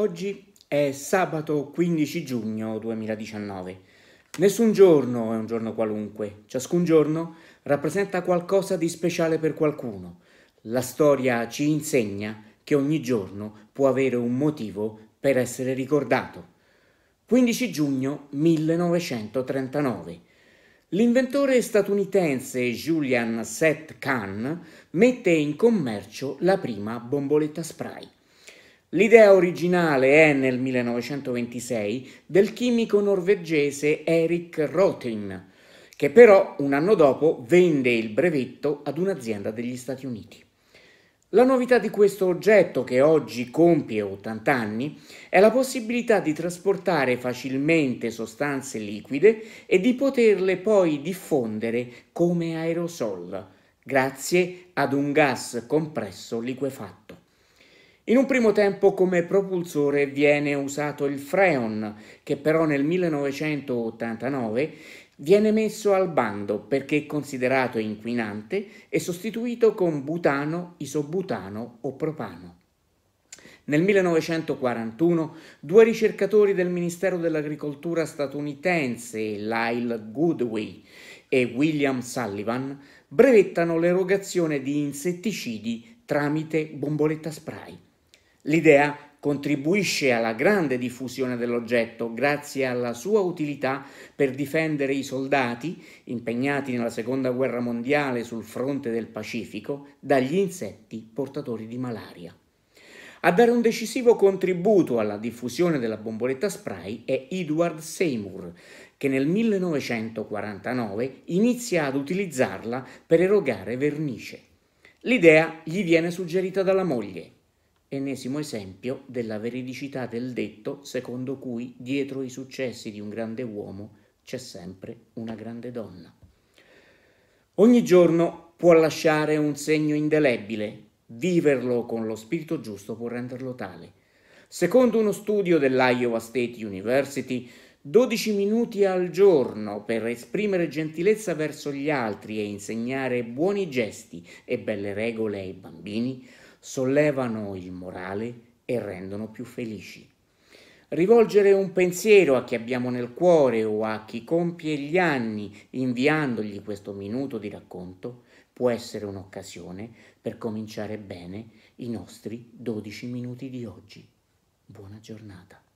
Oggi è sabato 15 giugno 2019. Nessun giorno è un giorno qualunque, ciascun giorno rappresenta qualcosa di speciale per qualcuno. La storia ci insegna che ogni giorno può avere un motivo per essere ricordato. 15 giugno 1939. L'inventore statunitense Julian Seth Kahn mette in commercio la prima bomboletta spray. L'idea originale è nel 1926 del chimico norvegese Erik Rotin, che però un anno dopo vende il brevetto ad un'azienda degli Stati Uniti. La novità di questo oggetto, che oggi compie 80 anni, è la possibilità di trasportare facilmente sostanze liquide e di poterle poi diffondere come aerosol, grazie ad un gas compresso liquefatto. In un primo tempo come propulsore viene usato il Freon, che però nel 1989 viene messo al bando perché considerato inquinante e sostituito con butano, isobutano o propano. Nel 1941 due ricercatori del Ministero dell'Agricoltura statunitense, Lyle Goodway e William Sullivan, brevettano l'erogazione di insetticidi tramite bomboletta spray. L'idea contribuisce alla grande diffusione dell'oggetto grazie alla sua utilità per difendere i soldati impegnati nella seconda guerra mondiale sul fronte del Pacifico dagli insetti portatori di malaria. A dare un decisivo contributo alla diffusione della bomboletta spray è Edward Seymour, che nel 1949 inizia ad utilizzarla per erogare vernice. L'idea gli viene suggerita dalla moglie, Ennesimo esempio della veridicità del detto secondo cui dietro i successi di un grande uomo c'è sempre una grande donna. Ogni giorno può lasciare un segno indelebile, viverlo con lo spirito giusto può renderlo tale. Secondo uno studio dell'Iowa State University, 12 minuti al giorno per esprimere gentilezza verso gli altri e insegnare buoni gesti e belle regole ai bambini sollevano il morale e rendono più felici. Rivolgere un pensiero a chi abbiamo nel cuore o a chi compie gli anni inviandogli questo minuto di racconto può essere un'occasione per cominciare bene i nostri 12 minuti di oggi. Buona giornata.